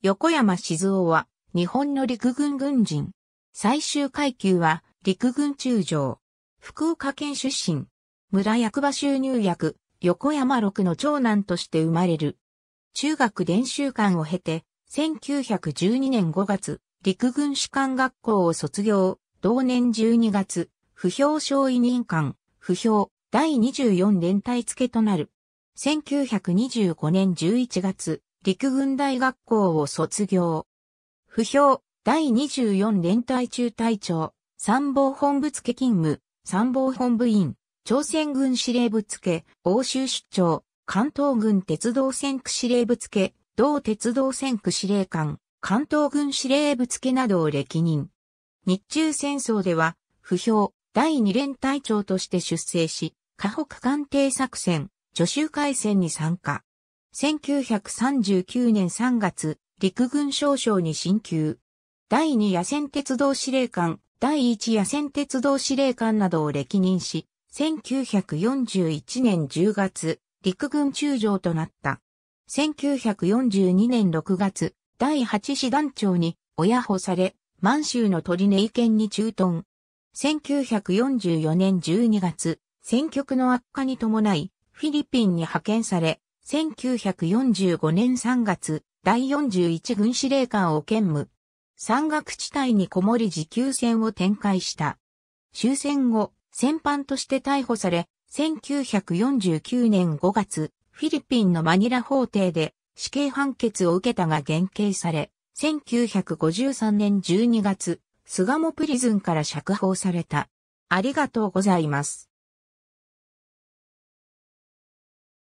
横山静夫は、日本の陸軍軍人。最終階級は、陸軍中将。福岡県出身。村役場収入役、横山六の長男として生まれる。中学練習官を経て、1912年5月、陸軍士官学校を卒業。同年12月、不評小委任官、不評、第24連隊付となる。1925年11月、陸軍大学校を卒業。不評、第24連隊中隊長、参謀本部付勤務、参謀本部員、朝鮮軍司令部付、欧州出張、関東軍鉄道線区司令部付、同鉄道線区司令官、関東軍司令部付などを歴任。日中戦争では、不評、第2連隊長として出征し、河北艦艇作戦、助手海戦に参加。1939年3月、陸軍少将に進級。第2野戦鉄道司令官、第1野戦鉄道司令官などを歴任し、1941年10月、陸軍中将となった。1942年6月、第8師団長に親保され、満州の鳥根意見に駐屯。1944年12月、戦局の悪化に伴い、フィリピンに派遣され、1945年3月、第41軍司令官を兼務。山岳地帯にこもり持久戦を展開した。終戦後、戦犯として逮捕され、1949年5月、フィリピンのマニラ法廷で死刑判決を受けたが減刑され、1953年12月、菅もプリズンから釈放された。ありがとうございます。